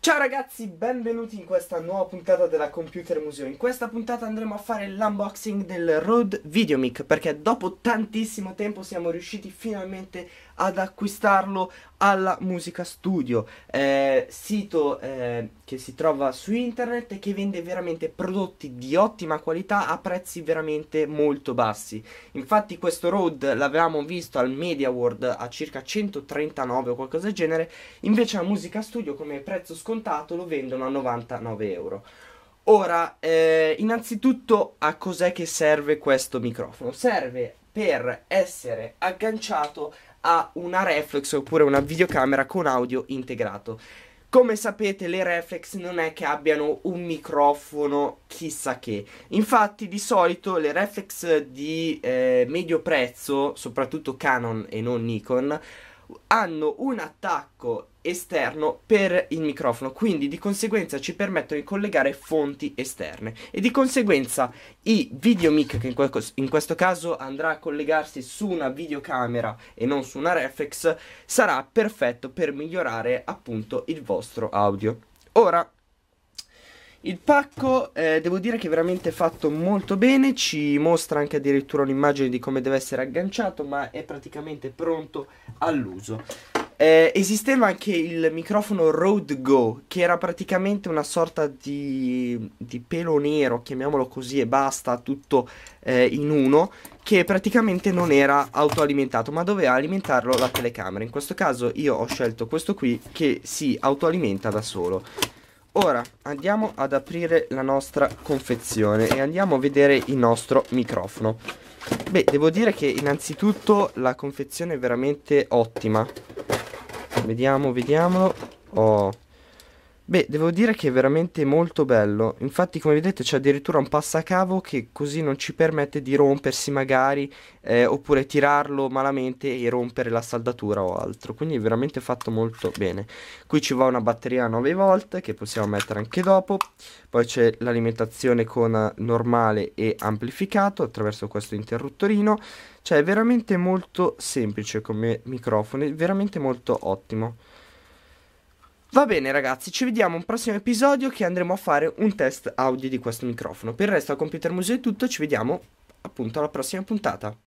Ciao ragazzi, benvenuti in questa nuova puntata della Computer Museo. In questa puntata andremo a fare l'unboxing del Rode Videomic perché dopo tantissimo tempo siamo riusciti finalmente ad acquistarlo, alla musica studio, eh, sito eh, che si trova su internet e che vende veramente prodotti di ottima qualità a prezzi veramente molto bassi. Infatti questo Road l'avevamo visto al Media World a circa 139 o qualcosa del genere, invece la musica studio come prezzo scontato lo vendono a 99 euro. Ora, eh, innanzitutto a cos'è che serve questo microfono? Serve per essere agganciato a una reflex oppure una videocamera con audio integrato. Come sapete le reflex non è che abbiano un microfono chissà che, infatti di solito le reflex di eh, medio prezzo, soprattutto Canon e non Nikon, hanno un attacco esterno per il microfono, quindi di conseguenza ci permettono di collegare fonti esterne e di conseguenza i video mic che in, que in, questo caso andrà a collegarsi su una videocamera e non su una reflex sarà perfetto per migliorare appunto il vostro audio. Ora il pacco eh, devo dire che è veramente fatto molto bene, ci mostra anche addirittura un'immagine di come deve essere agganciato, ma è praticamente pronto all'uso. Eh, esisteva anche il microfono Rode Go, che era praticamente una sorta di, di pelo nero, chiamiamolo così e basta, tutto eh, in uno, che praticamente non era autoalimentato, ma doveva alimentarlo la telecamera. In questo caso io ho scelto questo qui che si autoalimenta da solo. Ora andiamo ad aprire la nostra confezione e andiamo a vedere il nostro microfono. Beh, devo dire che innanzitutto la confezione è veramente ottima. Vediamo, vediamolo. Oh, Beh, devo dire che è veramente molto bello. Infatti, come vedete, c'è addirittura un passacavo che così non ci permette di rompersi magari, eh, oppure tirarlo malamente e rompere la saldatura o altro. Quindi è veramente fatto molto bene. Qui ci va una batteria a 9 volt che possiamo mettere anche dopo. Poi c'è l'alimentazione con normale e amplificato attraverso questo interruttorino. Cioè, è veramente molto semplice come microfono, è veramente molto ottimo. Va bene ragazzi, ci vediamo un prossimo episodio che andremo a fare un test audio di questo microfono. Per il resto a Computer Museo è tutto, ci vediamo appunto alla prossima puntata.